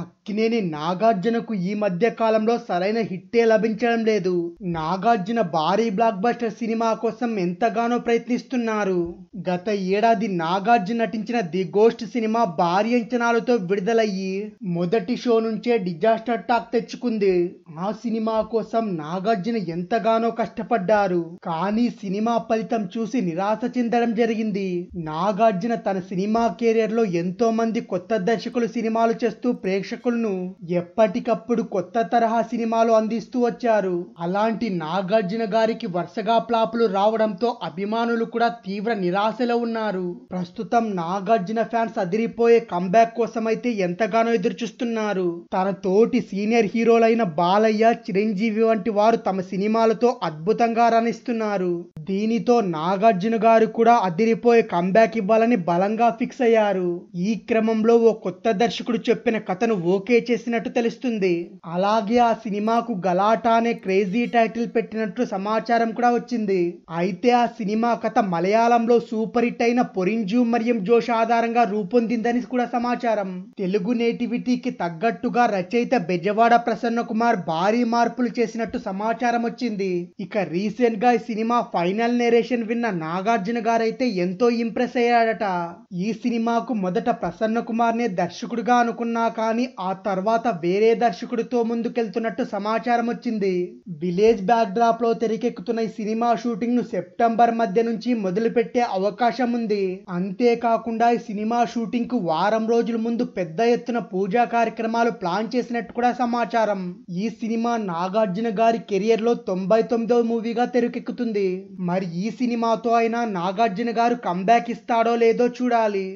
అక్కినేని నాగార్జునకు ఈ మధ్య కాలంలో సరైన హిట్టే లభించడం లేదు నాగార్జున భారీ బ్లాక్ బస్టర్ సినిమా కోసం ఎంతగానో ప్రయత్నిస్తున్నారు గత ఏడాది నాగార్జున నటించిన ది గోస్ట్ సినిమా భారీ అంచనాలతో విడుదలయ్యి మొదటి షో నుంచే డిజాస్టర్ టాక్ తెచ్చుకుంది ఆ సినిమా కోసం నాగార్జున ఎంతగానో కష్టపడ్డారు కానీ సినిమా ఫలితం చూసి నిరాశ చెందడం జరిగింది నాగార్జున తన సినిమా కెరీర్ లో ఎంతో మంది కొత్త దర్శకులు సినిమాలు చేస్తూ ప్రేక్ష ప్రేక్షకులను ఎప్పటికప్పుడు కొత్త తరహా సినిమాలు అందిస్తూ వచ్చారు అలాంటి నాగార్జున గారికి వరుసగా ప్లాపులు రావడంతో అభిమానులు కూడా తీవ్ర నిరాశలో ఉన్నారు ప్రస్తుతం నాగార్జున ఫ్యాన్స్ అదిరిపోయే కంబ్యాక్ కోసమైతే ఎంతగానో ఎదురుచూస్తున్నారు తన తోటి సీనియర్ హీరోలైన బాలయ్య చిరంజీవి వంటి వారు తమ సినిమాలతో అద్భుతంగా రణిస్తున్నారు దీనితో నాగార్జున గారు కూడా అదిరిపోయే కంబ్యాక్ ఇవ్వాలని బలంగా ఫిక్స్ అయ్యారు ఈ క్రమంలో ఓ కొత్త దర్శకుడు చెప్పిన కథను ఓకే చేసినట్టు తెలుస్తుంది అలాగే ఆ సినిమాకు గలాటా అనే క్రేజీ టైటిల్ పెట్టినట్టు సమాచారం కూడా వచ్చింది అయితే ఆ సినిమా కథ మలయాళంలో సూపర్ హిట్ అయిన పొరింజు మరియం జోష్ ఆధారంగా రూపొందిందని కూడా సమాచారం తెలుగు నేటివిటీకి తగ్గట్టుగా రచయిత బెజవాడ ప్రసన్న కుమార్ భారీ మార్పులు చేసినట్టు సమాచారం వచ్చింది ఇక రీసెంట్ గా ఈ సినిమా ఫైనల్ ఫైనల్ నేరేషన్ విన్న నాగార్జున గారైతే ఎంతో ఇంప్రెస్ అయ్యాడట ఈ సినిమాకు మొదట ప్రసన్న కుమార్నే దర్శకుడిగా అనుకున్నా కానీ ఆ తర్వాత వేరే దర్శకుడితో ముందుకెళ్తున్నట్టు సమాచారం వచ్చింది విలేజ్ బ్యాక్డ్రాప్ లో తెరకెక్కుతున్న ఈ సినిమా షూటింగ్ ను సెప్టెంబర్ మధ్య నుంచి మొదలుపెట్టే అవకాశం ఉంది అంతేకాకుండా ఈ సినిమా షూటింగ్ కు వారం రోజుల ముందు పెద్ద ఎత్తున పూజా కార్యక్రమాలు ప్లాన్ చేసినట్టు కూడా సమాచారం ఈ సినిమా నాగార్జున గారి కెరియర్ లో తొంభై తొమ్మిదవ మూవీగా తెరకెక్కుతుంది మరి ఈ సినిమాతో అయినా నాగార్జున గారు కంబ్యాక్ ఇస్తాడో లేదో చూడాలి